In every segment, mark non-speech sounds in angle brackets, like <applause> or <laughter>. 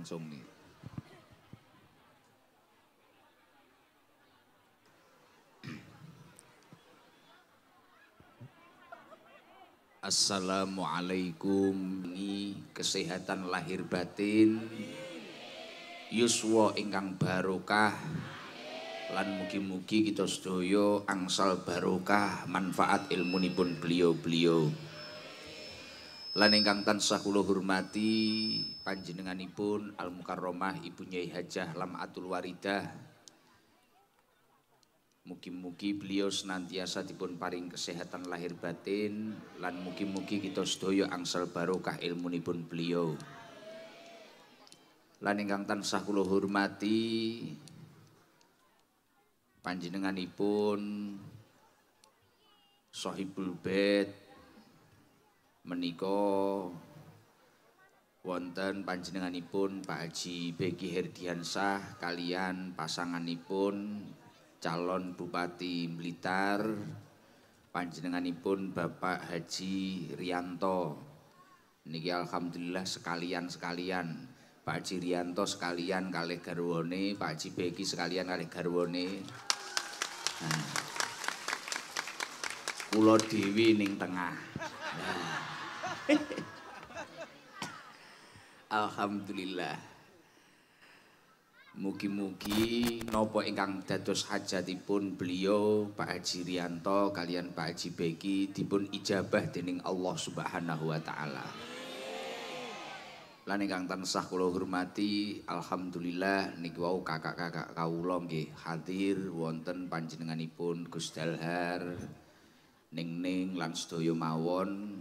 langsung nih. Assalamualaikum ini kesehatan lahir batin yuswa ingkang barokah lan mugi-mugi kita sedoyo angsal barokah manfaat ilmunipun beliau-beliau. Lan ingkang tansah kula hormati panjenenganipun Al Mukarromah Ibu Nyai Hajah Lamatul Waridah. Mugi-mugi beliau senantiasa dipun paring kesehatan lahir batin lan mugi-mugi kita sedaya angsal barokah ilmunipun beliau. Lan ingkang tansah kula hormati panjenenganipun Sohibul Bait Meniko, wonten panjenenganipun Pak Haji Beki Herdiansah kalian pasanganipun calon Bupati Blitar panjenenganipun Bapak Haji Rianto niki alhamdulillah sekalian-sekalian Pak Haji Rianto sekalian kali garwone Pak Haji Beki sekalian kali garwone nah. dewi ning tengah nah. <laughs> Alhamdulillah. Mugi-mugi nopo ingkang dados hajatipun beliau Pak Haji Rianto kalian Pak Haji Beki dipun ijabah dening Allah Subhanahu wa taala. Lan ingkang tansah kula hormati alhamdulillah niki wau kakak-kakak kawula nggih hadir wonten panjenenganipun Gus Dalhar Ning Ning lan sedaya mawon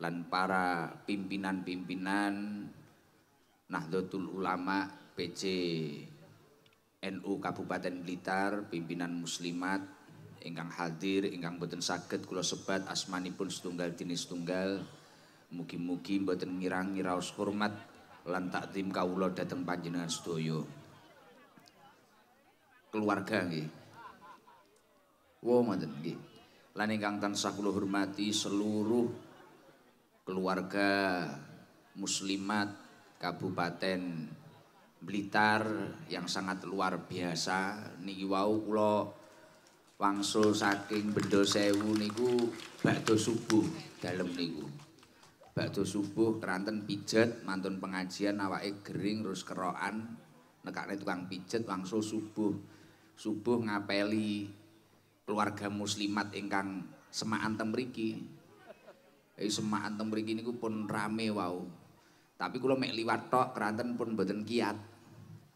lan para pimpinan-pimpinan Nahdlatul Ulama PC NU Kabupaten Blitar, pimpinan muslimat ingkang hadir, ingkang boten saged kula sebat asmanipun setunggal dinis setunggal. Mugi-mugi boten ngirang ngiraos hormat lan takzim kawula dhateng panjenengan sedaya. Keluarga nggih. Wo ngoten nggih. Lan ingkang tansah kula hormati seluruh keluarga muslimat Kabupaten Blitar yang sangat luar biasa niki wau kula langsung saking Bendo Sewu niku bakdo subuh dalam niku bakdo subuh keranten pijet mantun pengajian awake kering, terus keroan nekakne tukang pijet wangsul subuh subuh ngapeli keluarga muslimat ingkang semaan temriki Eh, semaan teng mriki niku pun rame wau. Tapi kula mek liwat tok keranten pun mboten kiat.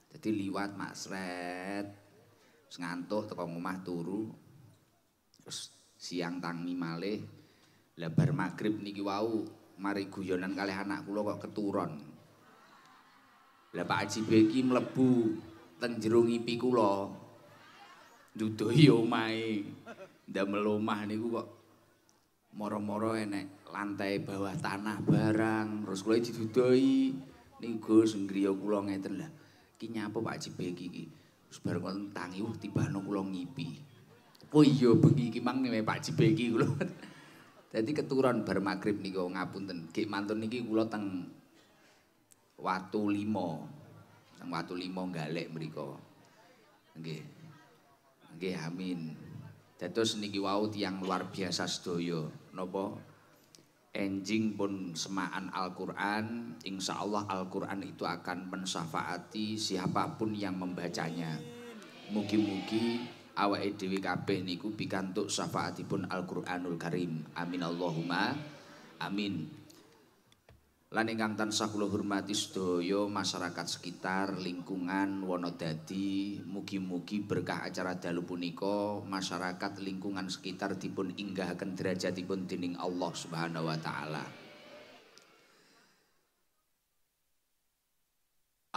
Jadi liwat masret. Wis ngantuk teko omah turu. Terus siang tangi malih. Lah bar magrib niki wau mari guyonan kalih anak kula kok keturon. Lah Pak Haji Beki mlebu teng jero ngipi kula. Duduhi omahe. Ndamel omah niku kok moro-moro enek lantai bawah tanah barang terus kulo didudoi ning Gus ngriya kula ngeten lah iki nyapa Pak Cibe iki iki terus bar kon tangi uh tibane kula ngipi oh iya bengi iki mang nih Pak Cibe iki kula <laughs> dadi keturon bar magrib niku ngapunten ki mantun niki kula teng Watu limo, teng Watu limo galek mereka. Nggih. Nggih amin. Dados niki wau tiyang luar biasa sedaya. nopo enjing pun semaan Al-Quran insya Allah Al-Quran itu akan mensafaati siapapun yang membacanya mugi-mugi awa edwi kabeh niku pikantuk syafaatipun Al-Quranul Karim amin Allahumma amin lan ingkang tansah kula hormati sedaya masyarakat sekitar lingkungan Wonodadi mugi-mugi berkah acara dalu punika masyarakat lingkungan sekitar dipun inggahaken derajatipun dening Allah Subhanahu wa taala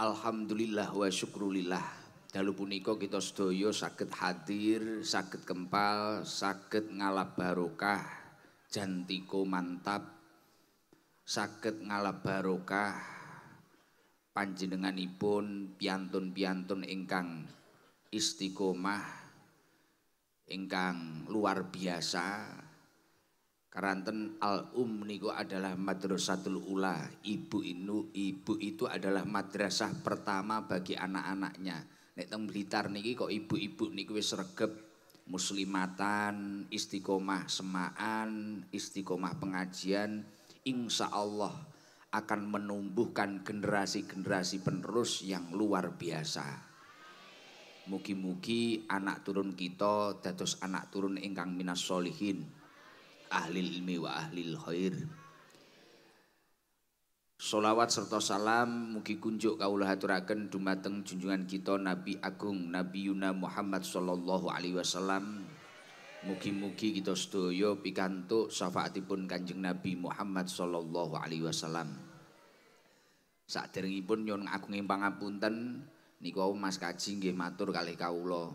Alhamdulillah wa syukrulillah dalu punika kita sedaya saged hadir saged kempal saged ngalap barokah jantiko mantap sakit ngalap barokah panjenenganipun piantun-piantun ingkang istiqomah ingkang luar biasa Karanten al um niku adalah madrasatul ula. Ibu inu ibu itu adalah madrasah pertama bagi anak-anaknya. Nek teng Blitar niki kok ibu-ibu niku wis regep muslimatan, istiqomah semaan, istiqomah pengajian, insya Allah akan menumbuhkan generasi-generasi penerus yang luar biasa. Mugi-mugi anak turun kita dados anak turun ingkang minas solihin. Ahli ilmi wa ahli khair. Solawat serta salam mugi kunjuk kaulah aturaken dumateng junjungan kita Nabi Agung Nabi Yuna Muhammad sallallahu alaihi wasallam Mugi-mugi kita sedaya pikantuk syafaatipun Kanjeng Nabi Muhammad sallallahu alaihi wasallam. Saderengipun nyuwun agunging pangapunten niku Mas Kaji nggih matur kalih kawula.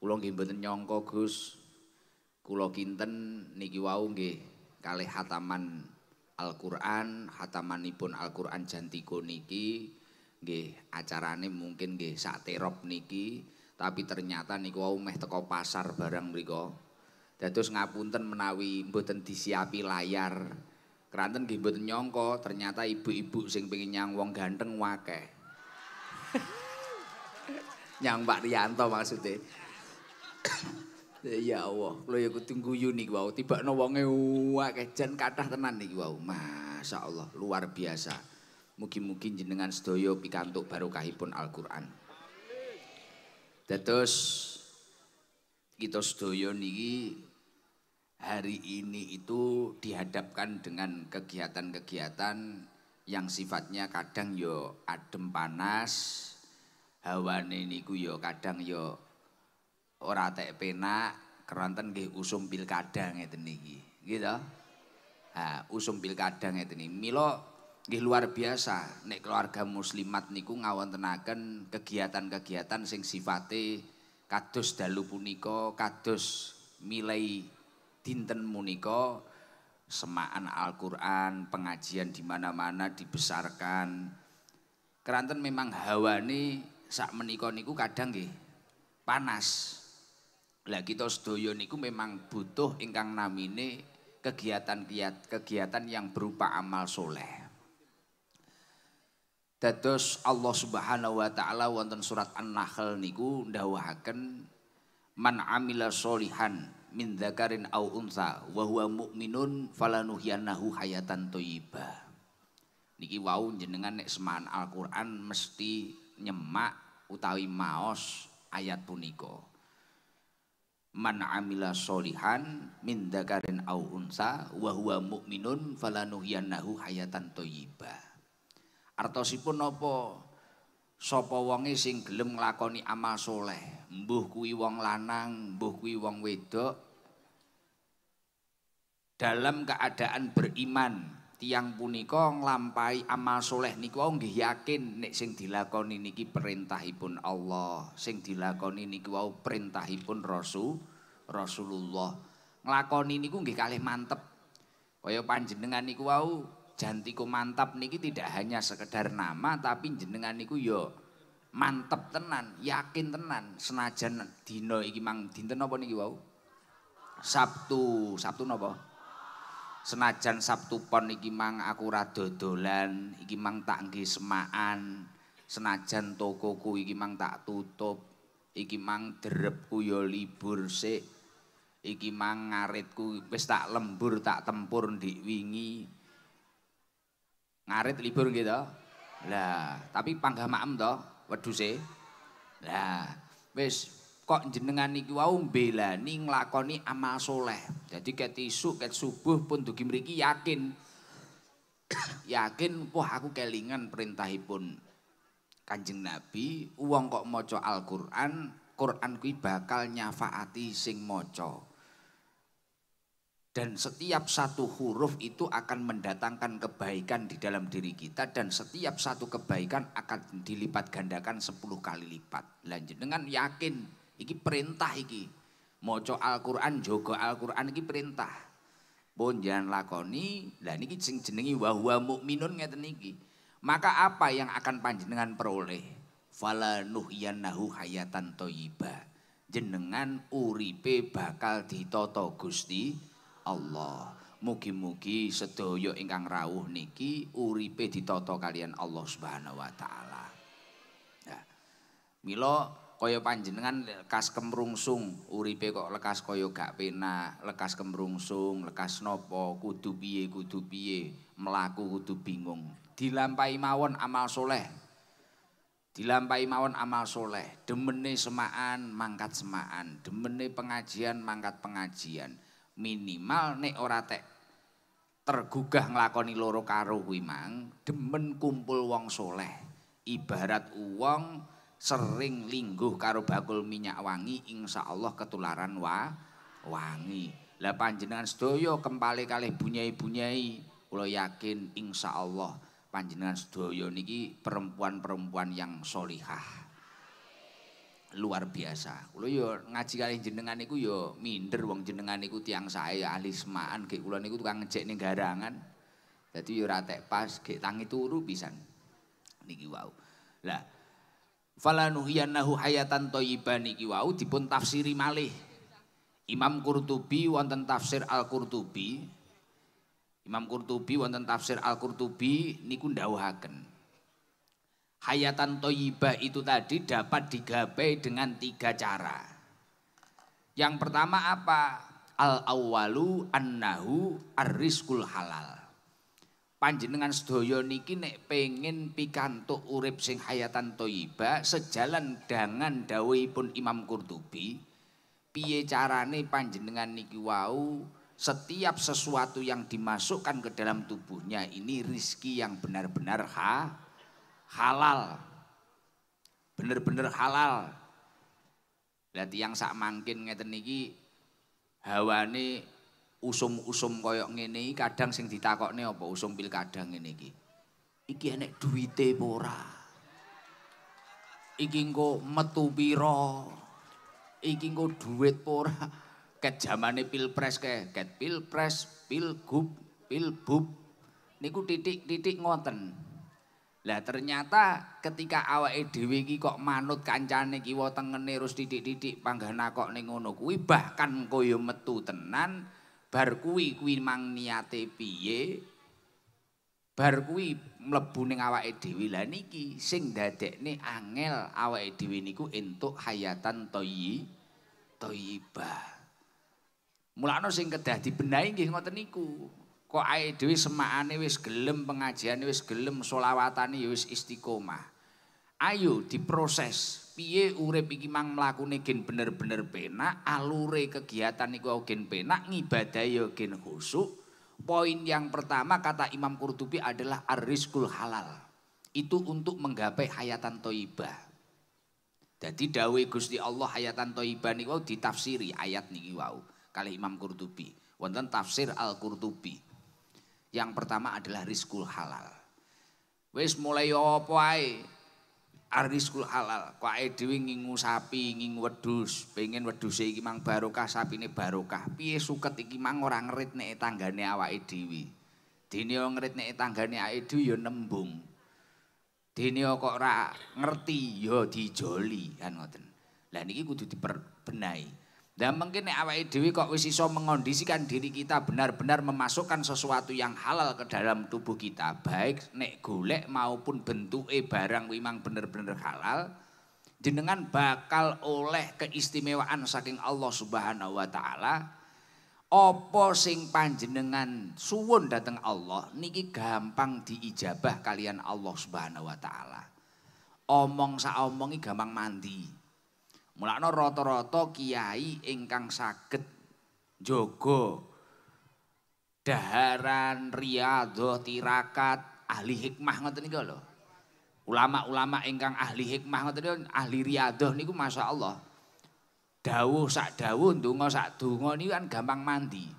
Kula nggih mboten nyangka Gus kula kinten niki wau nggih kalih hataman Al-Qur'an, hatamanipun Al-Qur'an Jantiko niki nggih acarane mungkin nggih sak niki. Tapi ternyata niku wau meh teko pasar barang mriko. Dados ngapunten menawi mboten disiapi layar. Keranten nggih mboten nyangka ternyata ibu-ibu sing pengen nyang wong ganteng wake, <laughs> nyang Mbak Rianto maksudnya. <coughs> ya Allah, lo ya kudu guyu niku tiba no wonge akeh jan kathah tenan nih wow. Masya Allah luar biasa. Mungkin-mungkin jenengan sedaya pikantuk barokahipun Al-Qur'an. Dados kita sedoyo niki hari ini itu dihadapkan dengan kegiatan-kegiatan yang sifatnya kadang yo ya adem panas, hawane niku yo ya kadang yo ya ora tek penak, keranten nggih usum pilkada ngeten niki. Gitu. Ha, usum pilkada ngeten niki. Milo. Gih luar biasa nek keluarga muslimat niku ngawontenaken kegiatan-kegiatan sing sifate kados dalu punika kados milai dinten punika semaan Al-Qur'an, pengajian di mana-mana dibesarkan. Keranten memang hawa ini sak menika niku kadang nggih panas. Lah kita sedaya niku memang butuh ingkang namine kegiatan-kegiatan yang berupa amal soleh. Dados Allah Subhanahu wa taala wonten surat An-Nahl niku ndawuhaken man amila solihan min dzakarin au unsa wa huwa mukminun hayatan thayyibah. Niki wau jenengan nek semaan Al-Qur'an mesti nyemak utawi maos ayat punika. Man amila solihan min dzakarin au unsa wa huwa mukminun falanuhyannahu hayatan thayyibah artosipun napa sapa wonge sing gelem nglakoni amal soleh. mbuh kuwi wong lanang mbuh kuwi wong wedok dalam keadaan beriman tiang punika nglampahi amal soleh niku wau nggih yakin nek sing dilakoni niki perintahipun Allah sing dilakoni niku wau perintahipun Rasulullah nglakoni niku nggih kalih mantep kaya panjenengan niku wau jantiku mantap niki tidak hanya sekedar nama tapi jenengan niku yo mantep tenan yakin tenan senajan dina, iki mang dinten apa niki wau Sabtu Sabtu napa senajan Sabtu pon iki mang aku rada dolan iki mang tak nggih semaan senajan tokoku iki mang tak tutup iki mang derepku yo libur sik iki mang ngaritku wis tak lembur tak tempur ndik wingi Ngarit libur gitu. Lah, tapi panggah maem to weduse, Lah, wis kok jenengan niki wau mbelani nglakoni amal soleh. Jadi ket isuk ket subuh pun dugi mriki yakin <coughs> yakin wah aku kelingan perintahipun Kanjeng Nabi, uang kok maca alquran, quran Qur'an kuwi bakal nyafaati sing maca. Dan setiap satu huruf itu akan mendatangkan kebaikan di dalam diri kita dan setiap satu kebaikan akan dilipat gandakan 10 kali lipat. Lanjut dengan yakin, iki perintah iki. mojo Al-Qur'an, jogo Al-Qur'an iki perintah. Pun jangan lakoni, dan ini sing jenengi wa huwa mukminun ngeten iki Maka apa yang akan panjenengan peroleh? Fala nuhyannahu hayatan toyiba Jenengan uripe bakal ditoto Gusti Allah. Mugi-mugi sedaya ingkang rawuh niki uripe ditata kalian Allah Subhanahu wa taala. Ya. Milo kaya panjenengan lekas kemrungsung, uripe kok lekas kaya gak penak, lekas kemrungsung, lekas nopo, kudu piye kudu piye, mlaku kudu bingung. Dilampahi mawon amal soleh dilampahi mawon amal soleh, demene semaan, mangkat semaan, demene pengajian, mangkat pengajian, Minimal nek ora tek tergugah ngelakoni loro karo wimang demen kumpul wong soleh. Ibarat uang sering lingguh karo bakul minyak wangi, insya Allah ketularan wa wangi. Lah panjenengan sedoyo kembali kali bunyai-bunyai, lo yakin insya Allah panjenengan sedoyo niki perempuan-perempuan yang solihah luar biasa. Kulo yo ngaji kali jenengan niku yo minder wong jenengan niku tiang saya ahli semaan gek kula niku tukang ngecek ning garangan. Dadi yo ora tek pas gek tangi turu pisan. Niki wau. Lah falanuhiyannahu hayatan thayyibah niki wau dipun tafsiri malih. Imam Qurtubi wonten tafsir Al-Qurtubi. Imam Qurtubi wonten tafsir Al-Qurtubi niku ndawuhaken hayatan toyibah itu tadi dapat digapai dengan tiga cara. Yang pertama apa? Al awalu annahu ariskul halal. Panjenengan sedoyo niki nek pengen pikanto urip sing hayatan toyiba sejalan dengan pun Imam Qurtubi. Piye carane panjenengan niki wau setiap sesuatu yang dimasukkan ke dalam tubuhnya ini rizki yang benar-benar ha halal bener-bener halal berarti yang sak mangkin ngeten niki hawa ini usum-usum koyok ngene iki kadang sing ditakokne apa usum pil pilkada ngene iki iki enek duwite ora iki engko metu piro iki engko duit ora ket jamane pilpres ke ket pilpres pilgub pilbub niku titik-titik ngoten Lah ternyata ketika awake dhewe iki kok manut kancane kiwa tengene terus titik-titik panggahna kok ning ngono kuwi bahkan kaya metu tenan bar kuwi kuwi mang niate piye bar kuwi mlebu ning awake dhewe lah niki sing dadekne angel awake dhewe niku entuk hayatan toyi toyiba mulane sing kedah dibenahi nggih ngoten niku Kok ae dhewe semaane wis gelem pengajian, wis gelem selawatane ya wis istiqomah. Ayo diproses. Piye urip iki mang mlakune gen bener-bener penak, alure kegiatan niku gen penak, ngibadah ya gen khusuk. Poin yang pertama kata Imam Qurtubi adalah ariskul halal. Itu untuk menggapai hayatan toibah. Jadi dawe Gusti Allah hayatan thayyibah niku ditafsiri ayat niki wau kali Imam Qurtubi. Wonten tafsir Al-Qurtubi. Yang pertama adalah riskul halal. Wis mulai apa ae? Ariskul halal. Kok ae dhewe ngingu sapi, ngingu wedhus, pengen weduse iki mang barokah sapine barokah. Piye suket iki mang ora ngerit nek tanggane awake dhewe. Dene yo ngerit nek tanggane ae dhewe yo nembung. Dene kok ora ngerti ya dijoli kan ngoten. Lah niki kudu diperbenahi. Dan mungkin awake dhewe kok wis mengondisikan diri kita benar-benar memasukkan sesuatu yang halal ke dalam tubuh kita, baik nek golek maupun bentuke barang memang benar-benar halal, jenengan bakal oleh keistimewaan saking Allah Subhanahu wa taala. Apa sing panjenengan suwun datang Allah niki gampang diijabah kalian Allah Subhanahu wa taala. Omong sak omongi gampang mandi. Mulakno rata-rata kiai ingkang saged jaga daharan riyadhah tirakat ahli hikmah ngoten niku lho. Ulama-ulama ingkang ahli hikmah ngoten ahli riyadhah niku masyaallah. Dawuh sak dawuh ndonga sak donga niku kan gampang mandi.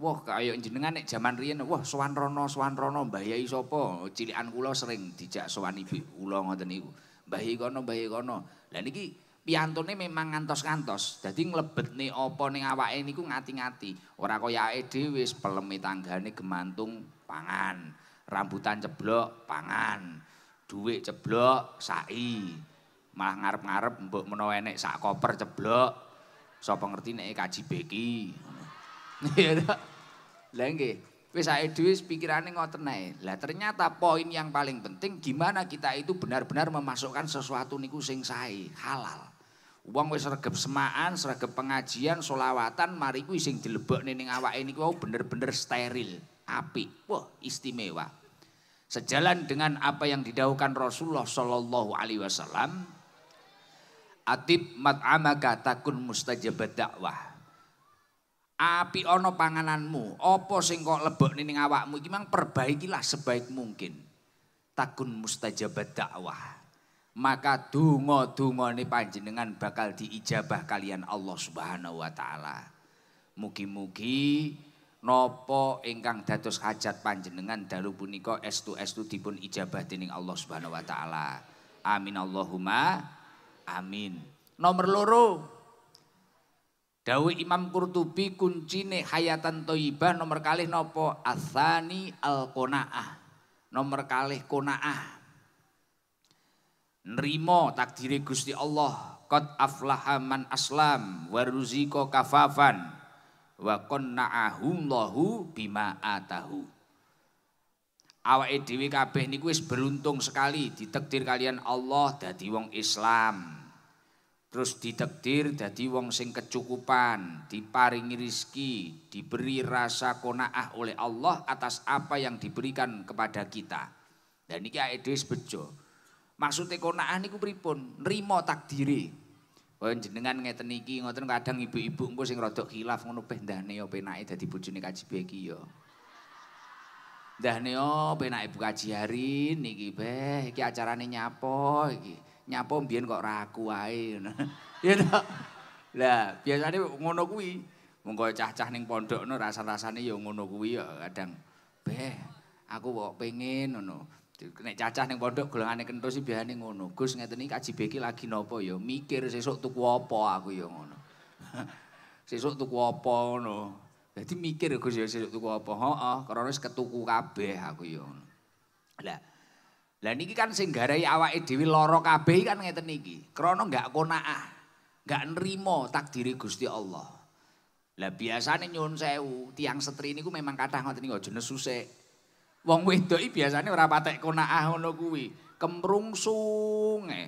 Wah kaya jenengan nek jaman riyen wah sowan rono sowan rono mbahyai sapa cilikan kula sering dijak sowan ibu kula ngoten niku. Mbahyai kono mbahyai kono. Lah niki piantune memang ngantos-ngantos. nih opo nih awa ini ku ngati-ngati. Orang kaya awake dhewe wis peleme tanggane gemantung pangan. Rambutan ceblok pangan. Duit ceblok sai. Malah ngarep-ngarep mbok menawa enek sak koper ceblok. Sapa ngerti nek kaji beki. Ya Lah nggih. Wis ae dhewe pikirane ngoten ae. Lah ternyata poin yang paling penting gimana kita itu benar-benar memasukkan sesuatu niku sing sae, halal. Uang wes seragam semaan, seragam pengajian, solawatan, mari kuwi sing nih ning awak ini, kau bener-bener steril, api, Wah, istimewa. Sejalan dengan apa yang didaukan Rasulullah Shallallahu alaihi wasallam, atib amaga takun mustajabat dakwah. Api ono pangananmu, opo sing kok nining ning awakmu gimang perbaikilah sebaik mungkin. Takun mustajabat dakwah maka dungo ini panjenengan bakal diijabah kalian Allah Subhanahu wa taala. Mugi-mugi nopo ingkang datus hajat panjenengan dalu tu estu estu dipun ijabah dening Allah Subhanahu wa taala. Amin Allahumma amin. Nomor loro Dawi Imam Qurtubi kuncine hayatan toibah nomor kalih nopo asani al konaah nomor kalih konaah Nrimo takdiri Gusti Allah qad aflaha man aslam waruziko kafafan wa qanna'ahu Allahu bima atahu awake dhewe kabeh niku wis beruntung sekali ditakdir kalian Allah dadi wong Islam terus ditakdir dadi wong sing kecukupan diparingi rizki diberi rasa konaah oleh Allah atas apa yang diberikan kepada kita dan ini awake dhewe bejo Maksudnya konaan niku pripun? Nrimo takdire. Kaya oh, jenengan ngeten iki ngoten kadang ibu-ibu engko sing rada kilaf ngono pe ndane ya penake dadi bojone Kaji Bek iki ya. Ndane ya penake Bu Kaji Hari niki be iki acarane nyapo iki. Nyapo mbiyen kok ra aku wae. <laughs> Ya to. Lah biasane ngono kuwi. Mengko cah-cah ning pondokno rasa-rasane ya ngono kuwi kadang beh aku kok pengen ngono. nek cacah ning pondok golongane kentut sih biasane ngono. Gus ngeteni kaji beki lagi nopo ya? Mikir sesuk tuku apa aku ya ngono. <laughs> sesuk tuku apa ngono. Dadi mikir Gus ya sesuk tuku apa? Hooh, karena wis ketuku kabeh aku ya ngono. Lah Lah niki kan sing garai awake dhewe lara kabeh kan ngeten iki. Krana enggak konaah, enggak nrimo takdiri Gusti Allah. Lah biasane nyuwun sewu, tiang setri niku memang kadang ngoten iki aja nesu sik. Wong wedok iki biasane ora patek konaah ngono kuwi. Kemrungsung e.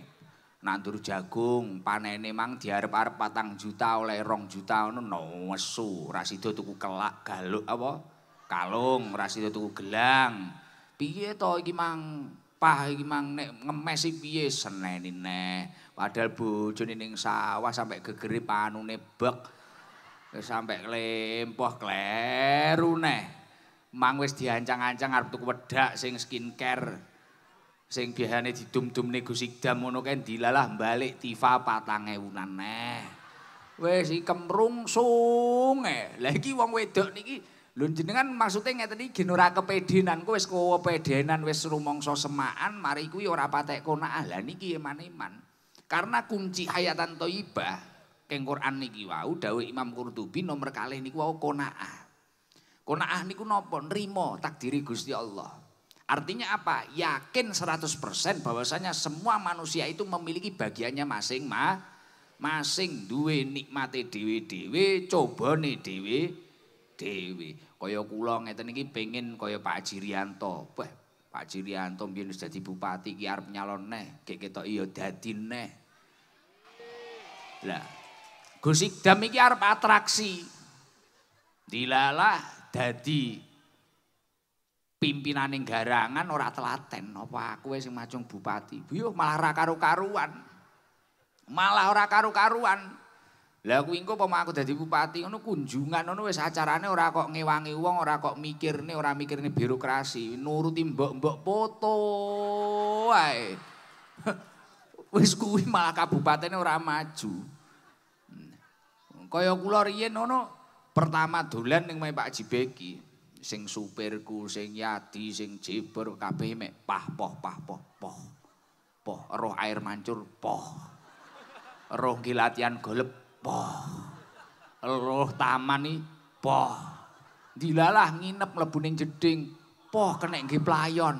Nandur jagung, panene mang diarep-arep 4 juta oleh 2 juta ono nesu. Ora sida tuku kelak galuk apa? Kalung, ora sida tuku gelang. Piye to iki mang? Pah iki mang nek ngemes piye seneni neh. Padahal bojone ning sawah sampe gegere panune bek. Sampai lempoh kleru neh. Mang wis diancang-ancang arep tuku wedak sing skincare. Sing biasane didum-dum nego sidam ngono kae dilalah balik Tifa 4000an neh. Wis iki kemrungsung eh. Lah iki wong wedok niki lho jenengan maksude ngeten iki jeneng ora kepedenan kowe wis kepedenan wis rumangsa semaan mari kuwi ora patek kona ahlan niki emane iman. Karena kunci hayatan toibah keng Quran niki wau dawuh Imam Qurtubi nomor kalih niku wau kona'ah. Konaah niku nopo Nrimo takdiri Gusti Allah. Artinya apa? Yakin 100% bahwasanya semua manusia itu memiliki bagiannya masing ma masing duwe nikmate dewi-dewi, coba nih dewi dewi. Kaya kula ngeten iki pengen kaya Pak Jirianto. Wah, Pak Jirianto mbiyen wis dadi bupati iki arep nyalon neh, gek ketok iya dadi neh. Lah, gusik demi iki arep atraksi. Dilalah dadi pimpinane garangan ora telaten apa aku wis macung bupati yo malah ora karo-karuan malah ora karo-karuan lah aku engko apa aku dadi bupati ngono kunjungan ngono wis acarane ora kok ngewangi wong ora kok mikirne ora mikirne birokrasi nuruti mbok-mbok foto ae <laughs> wis kuwi malah kabupatene ora maju hmm. kaya kula riyen ngono Pertama dolan ning Pak Jibeki, sing supirku, sing Yadi, sing Jibur kabeh mek pah poh pah poh poh. Poh roh air mancur poh. Roh gilatian golep poh. Roh taman poh. Dilalah nginep mlebu ning jeding poh kena nggih playon.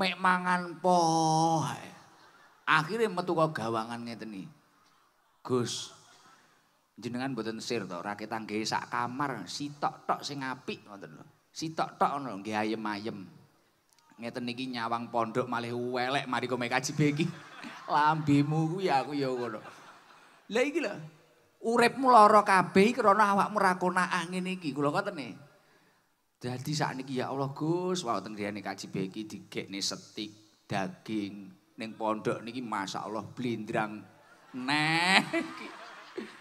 Mek mangan poh. Akhirnya metu kok gawangan ngeteni. Gus, jenengan boten sir to ra ketang nggih sak kamar sitok tok sing apik wonten lho sitok tok ngono nggih ayem-ayem ngeten niki nyawang pondok malih welek mariko mekaji kaji beki <laughs> lambemu kuwi aku ya ngono lha iki lho uripmu lara kabeh krana awakmu ra kona angin iki kula koten e dadi sak niki ya Allah Gus wonten riyane kaji beki digekne setik daging ning pondok niki masyaallah blindrang neh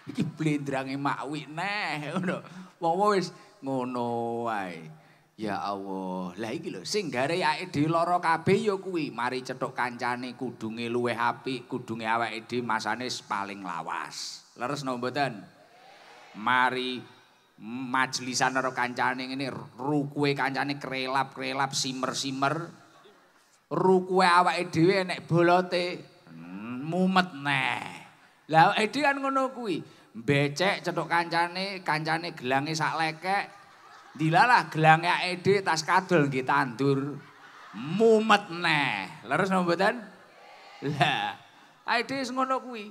Iki blendrange makwi neh ngono. Wong wis ngono wae. Ya Allah. Lah iki lho sing gare ae di loro kabeh ya kuwi mari cethuk kancane kudunge luweh apik, kudunge awake dhewe masane paling lawas. Leres no mboten? Mari majelisan karo kancane ngene rukuwe kancane krelap-krelap simer-simer. Rukuwe awake dhewe enek bolote hmm, mumet neh. Lah Edi kan ngono kuwi. Becek cethok kancane, kancane gelange sak lekek. Dilalah gelange Edi tas kadul nggih tandur. Mumet neh. Leres napa mboten? Lah Edi sing ngono kuwi.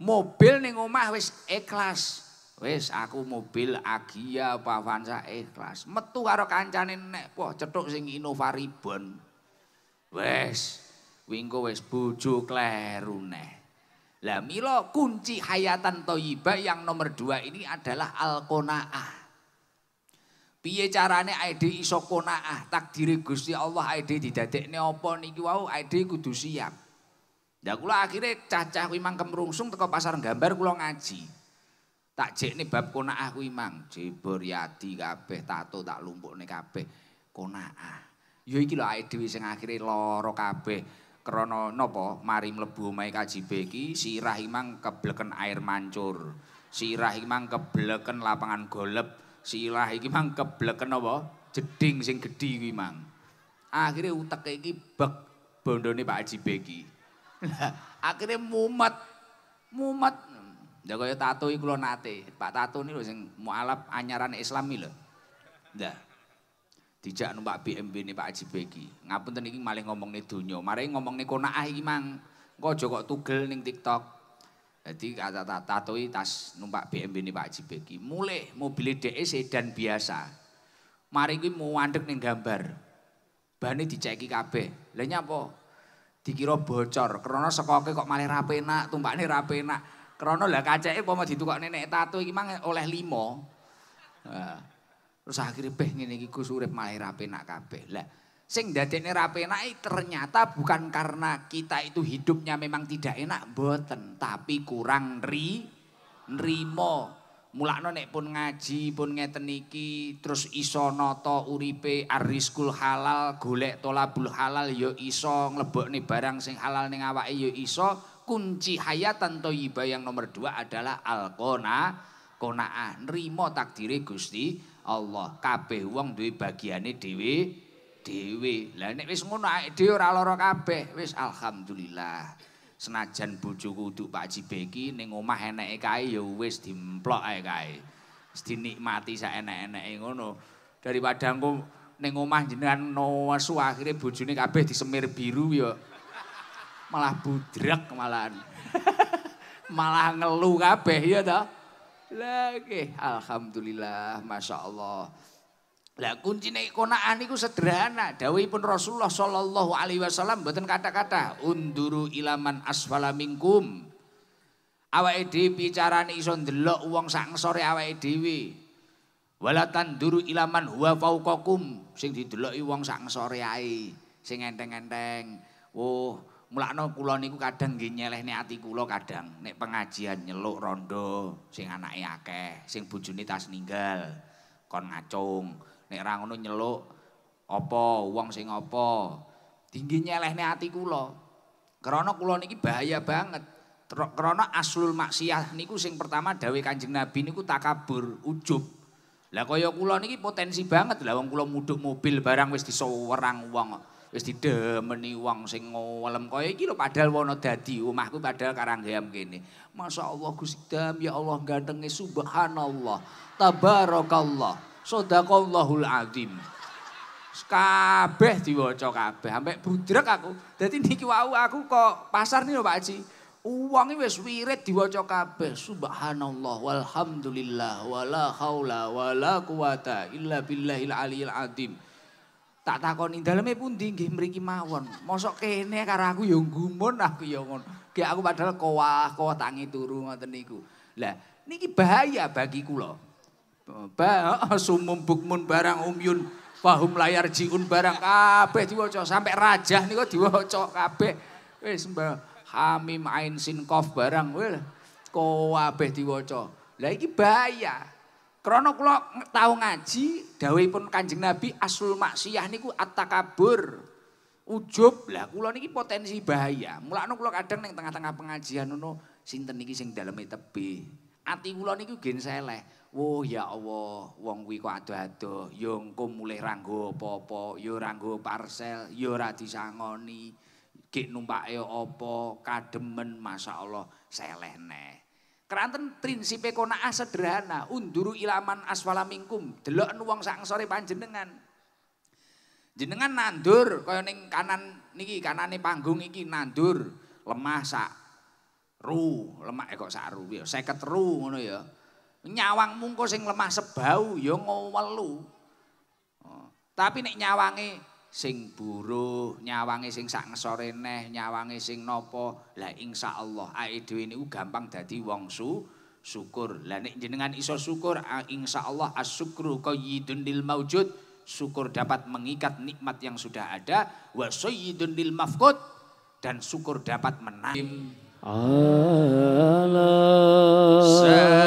Mobil ning omah wis ikhlas. Wis aku mobil Agia Pavanza ikhlas. Metu karo kancane nek wah cethuk sing Innova Ribon. Wis wingko wis bojo kleru neh. Lah milo kunci hayatan toyiba yang nomor dua ini adalah al qonaah Piye carane ide iso Qona'ah? takdiri gusti Allah ide didadek apa niki wau ide kudu siap. Ya kula akhirnya cacah wimang kemerungsung teko pasar gambar kula ngaji. Tak jek nih Qona'ah kona'ah wimang, jibur yadi kabeh, tato tak lumpuk kabeh, Qona'ah. Ya, iki lho ide wiseng akhirnya loro kabeh, Krono napa mari mlebu omahe KJB iki sirah imang kebleken air mancur sirah imang kebleken lapangan golep sirah iki mang kebleken apa jeding sing gedhi kuwi mang akhire uteke iki beg bondone Pak KJB iki akhire mumet mumet ndak kaya tato iki kula nate Pak tato niku sing mualaf anyaran Islami lho ndak dijak numpak BMW nih Pak Haji Begi. Ngapun tadi malah ngomong nih dunia. Mari ngomong nih kona ah mang. Kok joko tugel nih TikTok. Jadi kata tata tui tas numpak BMW nih Pak Haji Begi. Mulai mobil DE sedan biasa. Mari gue mau andek nih gambar. Bani diceki kabeh. Lainnya apa? Dikira bocor. Karena sekoknya kok malah rapi enak. Tumpak nih rapi enak. Karena lah kacanya apa mau ditukar nenek tato. Ini mang oleh limo. Nah. Terus akhirnya beh ngene iki Gus urip malah rapenak kabeh. Lah sing dadekne rapenak ternyata bukan karena kita itu hidupnya memang tidak enak mboten, tapi kurang ri nrimo. Mulakno nek pun ngaji pun ngeten iki terus iso nata uripe ariskul halal, golek tolabul halal ya iso nglebokne barang sing halal ning awake ya iso kunci hayatan toyibah yang nomor dua adalah alqona konaah nrimo takdire Gusti Allah. Kabeh wong duwe bagiane dhewe dhewe. Lah nek wis ngono awake dhewe ora lara kabeh, wis alhamdulillah. Senajan bojoku duduk Pak Jibeki ning omah eneke kae ya wis dimplok ae kae. Wis dinikmati sak enek-eneke ngono. Daripada engko ning omah jenengan nesu akhire bojone kabeh disemir biru ya malah budrek malahan. <laughs> malah ngelu kabeh ya toh. Lagi, alhamdulillah, MasyaAllah. Lah kunci nek konaan itu sederhana. Dawai Rasulullah Shallallahu Alaihi Wasallam beten kata-kata unduru ilaman asfala minkum. Awak edw bicara nih ison delok uang sang sore awak Walatan duru ilaman huwa faukokum sing didelok uang sang sore ai sing enteng-enteng. Oh. mulakno kula niku kadang nggih nyelehne ati kula kadang nek pengajian nyeluk rondo sing anake akeh sing bojone tas ninggal kon ngacung nek ra ngono nyeluk apa wong sing apa dinggi nyelehne ati kula krana kula niki bahaya banget krana aslul maksiat niku sing pertama dawe Kanjeng Nabi niku takabur ujub lah kaya kula niki potensi banget lah wong kula muduk mobil barang wis disowerang wong wis didemeni wong sing ngolem kaya iki lho padahal wono dadi omahku padahal karanggeyam kene. Masya Allah gusidam ya Allah gantengnya subhanallah. Tabarakallah. Sodakallahul azim. Kabeh diwaca kabeh sampai budrek aku. Dadi niki wau aku kok pasar nih lho Pak Haji. Uwangi wis wirid diwaca kabeh. Subhanallah walhamdulillah wala haula wala quwata illa billahil aliyil azim. Tak takoni daleme pundi nggih mriki mawon. Mosok kene karo aku ya gumun aku ya ngono. Ki aku padahal kawah-kawah tangi turu ngoten niku. Lah, niki bahaya bagi kula. Ba oh, sumum bukmun barang umyun pahum layar jiun barang kabeh diwaca sampai raja niku diwaca kabeh. Wis mbah Hamim Ain Sin Kof barang wil kowah kabeh diwaca. Lah iki bahaya. Krono kula tahu ngaji, dawai kanjeng Nabi asul maksiyah niku atakabur. Ujub lah, kula niki potensi bahaya. Mulakno kula kadang neng tengah-tengah pengajian nuno sinten niki sing dalemi tepi. Ati kula niku gen seleh. Wah ya Allah, wong kuwi kok aduh-aduh, yo engko mulih ranggo apa-apa, yo ranggo parsel, yo ora disangoni. Gek numpake apa, kademen masyaallah seleh neh. Keranten prinsip konaah sederhana, unduru ilaman aswala mingkum, delok nuwang sang sore panjenengan. Jenengan nandur, kaya ning kanan niki, kanane panggung iki nandur, lemah sak ru, lemah eh kok sak ru, ya, seket ru, ngono ya. Nyawang mungko sing lemah sebau, ya ngowelu. Oh, tapi nek nyawange sing buruh nyawange sing sak ngesore neh nyawange sing lah insya Allah ae dhewe niku gampang dadi wong su syukur lah. nek jenengan iso syukur insya Allah asyukru qayyidun lil maujud syukur dapat mengikat nikmat yang sudah ada wa sayyidun lil mafqud dan syukur dapat menang Allah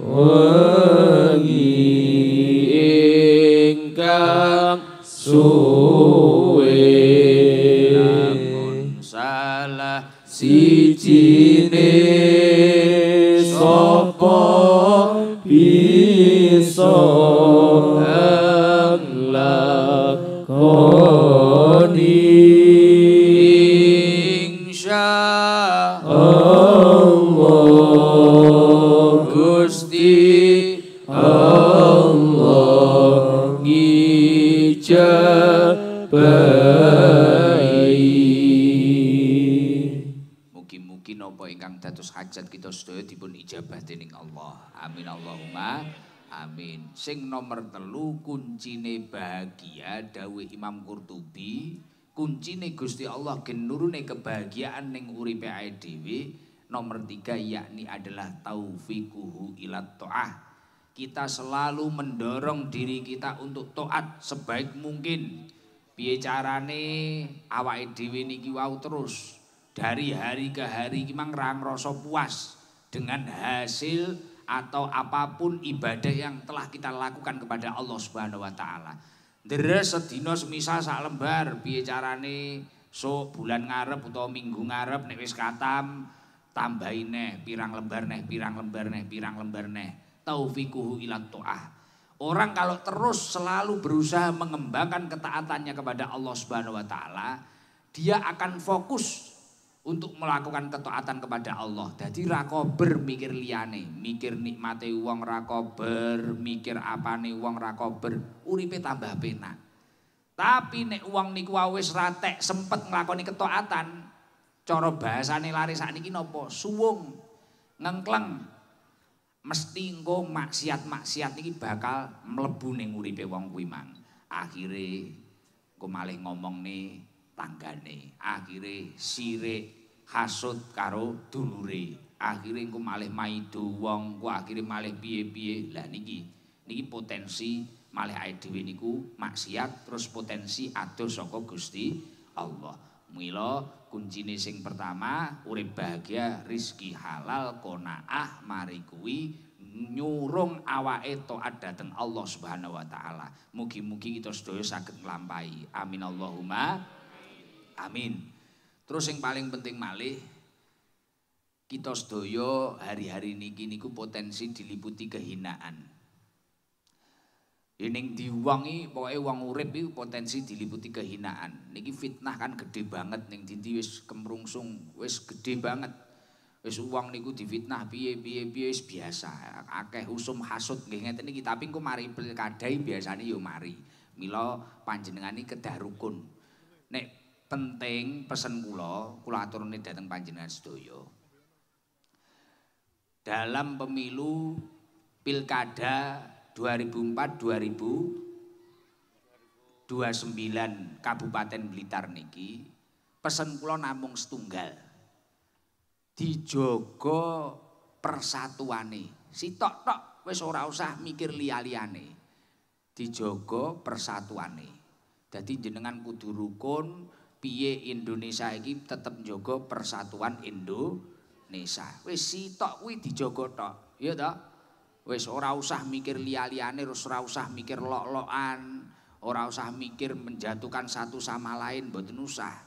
wangi ingkang suci dipun ijabah dening Allah. Amin Allahumma amin. Sing nomor telu kuncine bahagia Dawe Imam Qurtubi, kuncine Gusti Allah genurune kebahagiaan ning uripe awake dhewe. Nomor tiga yakni adalah taufikuhu ilat toah. Kita selalu mendorong diri kita untuk to'at sebaik mungkin. Piye carane awake dhewe niki wau terus dari hari ke hari ki rang ra puas dengan hasil atau apapun ibadah yang telah kita lakukan kepada Allah Subhanahu wa taala. Deres sedina semisal sak lembar piye carane so bulan ngarep atau minggu ngarep nek wis katam tambahi neh pirang lembar neh pirang lembar neh pirang lembar neh taufikuhu ila ah. Orang kalau terus selalu berusaha mengembangkan ketaatannya kepada Allah Subhanahu wa taala, dia akan fokus untuk melakukan ketaatan kepada Allah. Jadi rako bermikir liane, mikir nikmati uang rako Mikir apa nih uang rako Uripe tambah penak. Tapi nek uang niku wis ratek sempat ngelakoni ketaatan, coro bahasa lari saat niki nopo suwung ngengkleng. Mesti engko maksiat-maksiat niki bakal mlebu ning uripe wong kuwi mang. Akhire engko malah ngomong nih tanggane akhire ...sirek hasud karo dulure akhire engko malih maido wong ku akhire malih piye-piye lah niki niki potensi malih ae dhewe niku maksiat terus potensi adus saka Gusti Allah mila kuncine sing pertama urip bahagia rizki halal qanaah mari kuwi nyurung awake taat dhateng Allah Subhanahu wa taala mugi-mugi kita sedaya saged nglampahi amin Allahumma Amin. Terus yang paling penting malih, kita sedaya hari-hari niki niku potensi diliputi kehinaan. Ini diwangi, pokoknya uang urip itu potensi diliputi kehinaan. Niki fitnah kan gede banget, neng dinti wis kemrungsung, wis gede banget. Wis uang niku difitnah, biye biye biye wis biasa. Akeh usum hasut, ngingat ini Tapi pingku mari pilkadai biasanya yo mari. Milo panjenengani kedah rukun. Nek penting pesen kula, kula aturne datang panjenengan sedaya. Dalam pemilu Pilkada 2004 2000 29 Kabupaten Blitar niki pesen kula namung setunggal. Dijogo persatuane. si tok tok wes ora usah mikir liya-liyane. Dijogo nih, jadi jenengan kudu rukun, piye Indonesia iki tetep njogo persatuan Indonesia. Wis sitok kuwi dijogo tok, ya ta? Wis ora usah mikir liya-liyane, ora usah mikir lok-lokan, ora usah mikir menjatuhkan satu sama lain mboten usah.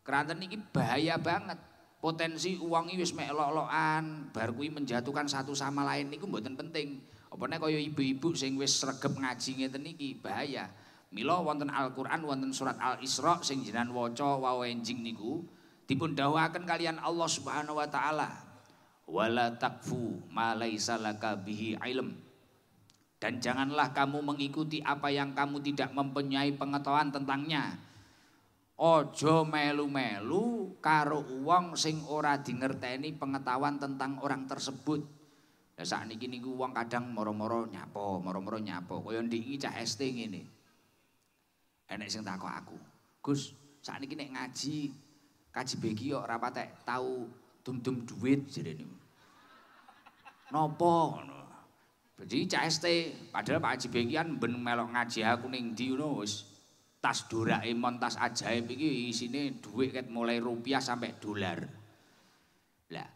Kranten iki bahaya banget. Potensi uang wis mek lok-lokan, bar kuwi menjatuhkan satu sama lain niku mboten penting. Apa nek kaya ibu-ibu sing wis sregep ngaji ngeten iki bahaya. Milo wonten Al-Qur'an wonten surat Al-Isra sing jenengan waca wau enjing niku dipun dawuhaken kalian Allah Subhanahu wa taala wala takfu ma laisa laka bihi ilm dan janganlah kamu mengikuti apa yang kamu tidak mempunyai pengetahuan tentangnya Ojo melu-melu karo uang sing ora dingerteni pengetahuan tentang orang tersebut. Lah sakniki niku uang kadang moro-moro nyapo, moro-moro nyapo. koyon ndiki cah ST enek sing takok aku. Gus, sakniki nek ngaji kaji begi yo ora patek tau dum-dum duit jarene. Nopo ngono. Jadi CST, padahal Pak Haji Bengkian ben melok ngaji aku ning di ngono wis tas Doraemon, tas ajaib iki isine duit ket mulai rupiah sampai dolar. Lah,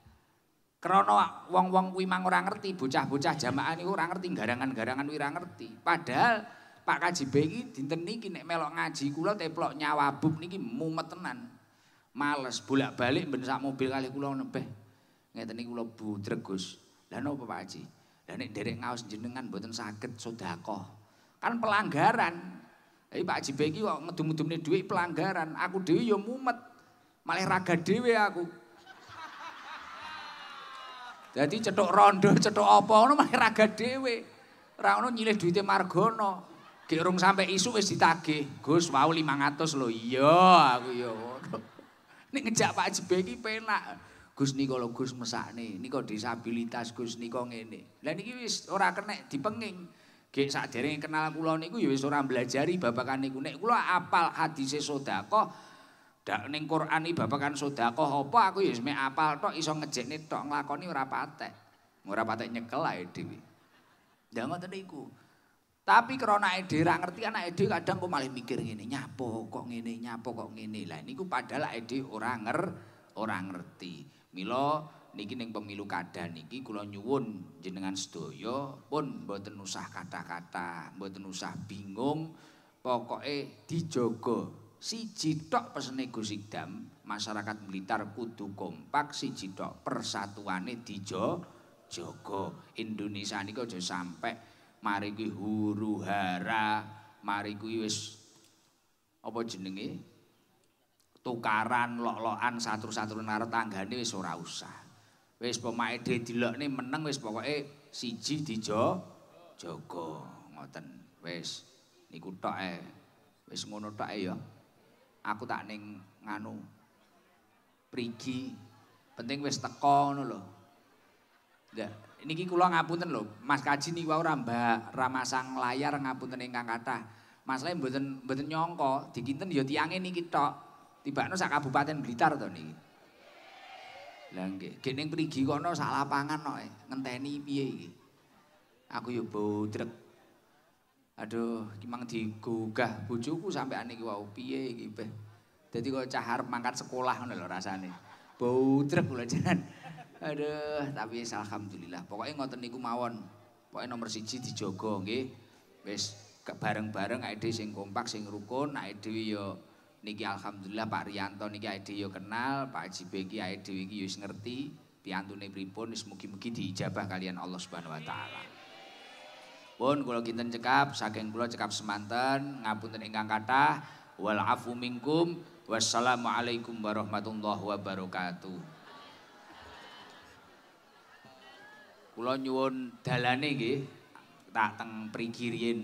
krana wong-wong kuwi mang ora ngerti, bocah-bocah jamaah niku ora ngerti garangan-garangan wirang ngerti. Padahal Pak KJB ini dinten niki nek melok ngaji kula teplok nyawabuk niki mumet tenan. Males bolak-balik ben sak mobil kali kula nebeh. Ngeten niki kula budreg Gus. Lah napa Pak Kaji? Lah nek derek ngaos jenengan mboten saged sedekah. Kan pelanggaran. Tapi Pak Haji Beki kok ngedum-ngedumnya duit pelanggaran. Aku dewi ya mumet. Malah raga dewi aku. Jadi cedok rondo, cedok apa, malah raga dewi. Rangono nyilih duitnya margono. Dirung sampai isu wis ditagih. Gus, wau 500 lho. Iya, aku ya. Nek ngejak Pak Jebe iki penak. Gus niko lho Gus mesakne. Niko disabilitas Gus niko ngene. Lah niki wis ora kena dipenging. Gek sak dereng kenal kula niku ya wis ora belajari babakan niku. Nek kula apal hadise sedekah dak ning Quran iki babakan sedekah apa aku ya wis mek apal tok iso ngejekne tok nglakoni ora patek. Ora patek nyekel ae dhewe. Ndang ngoten iku. Ya, Tapi krana ede ra ngerti anak ede kadang kok mikir ngene, nyapo kok ngene, nyapo kok ngene. Lah niku padahal ede ora nger, ora ngerti. Mila niki ning pemilu kada niki kula nyuwun jenengan sedaya pun mboten usah kata-kata, mboten usah bingung, pokoke dijogo. Siji tok pesene Gusti Dam, masyarakat militer kudu kompak siji tok persatuane dijogo. Indonesia niku aja sampai mari kuwi huru hara mari kuwi wis apa jenenge tukaran lok-lokan satru-satru nare tanggane wis ora usah wis pemake de dilokne meneng wis pokoke siji dijo jaga ngoten wis niku tok e wis ngono tok e ya aku tak ning nganu prigi penting wis teko ngono lho niki kula ngapunten lho, Mas Kaji niku ora Mbak Ramasang layar ngapunten ingkang kathah. Mas Le mboten mboten nyangka dikinten ya tiange niki tok. Tibakno sak kabupaten Blitar to niki. Lah nggih, gene prigi kono sak lapangan kok e, ngenteni piye iki. Aku yo bodrek. Aduh, kimang digugah bojoku sampai aniki wau piye iki beh. Dadi kok cah arep mangkat sekolah ngono lho rasane. Bodrek lho jenengan. Aduh, tapi alhamdulillah. Pokoknya ngoten niku mawon. Pokoknya nomor siji dijogo nggih. Wis bareng-bareng awake dhewe sing kompak, sing rukun, awake dhewe yo, niki alhamdulillah Pak Rianto niki awake dhewe kenal, Pak Haji Beki awake dhewe iki wis ngerti piantune pripun wis mugi-mugi diijabah kalian Allah Subhanahu wa taala. Pun kalau kinten cekap saking kula cekap semanten ngapunten ingkang kathah wal afu minkum wassalamualaikum warahmatullahi wabarakatuh. kula nyuwun dalane nggih tak teng pringgiriin